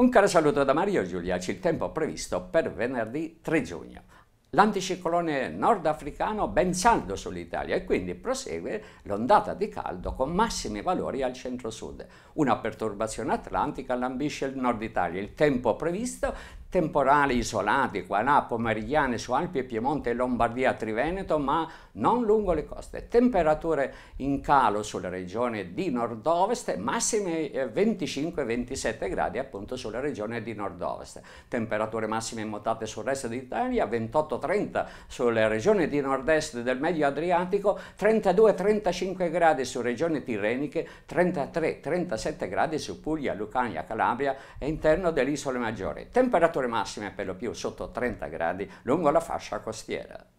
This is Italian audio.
Un caro saluto da Mario Giuliaci, il tempo previsto per venerdì 3 giugno. L'anticiclone nordafricano ben saldo sull'Italia e quindi prosegue l'ondata di caldo con massimi valori al centro-sud. Una perturbazione atlantica lambisce il nord Italia. Il tempo previsto temporali isolati qua là, pomeridiane su Alpi, Piemonte, Lombardia, Triveneto, ma non lungo le coste. Temperature in calo sulle regioni di nord-ovest, massime 25-27 eh, gradi appunto sulla regione di nord-ovest. Temperature massime immutate sul resto d'Italia, 28-30 sulle regioni di nord-est del Medio Adriatico, 32-35 gradi su regioni tirreniche, 33-37 gradi su Puglia, Lucania, Calabria e interno delle isole maggiori. Temperature temperature massime per lo più sotto 30 gradi lungo la fascia costiera.